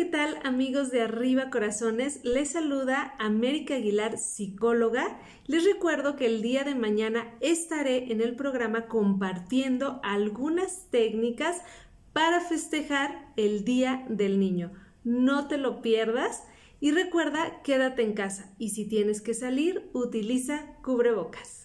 ¿qué tal amigos de Arriba Corazones? Les saluda América Aguilar, psicóloga. Les recuerdo que el día de mañana estaré en el programa compartiendo algunas técnicas para festejar el Día del Niño. No te lo pierdas y recuerda, quédate en casa y si tienes que salir, utiliza cubrebocas.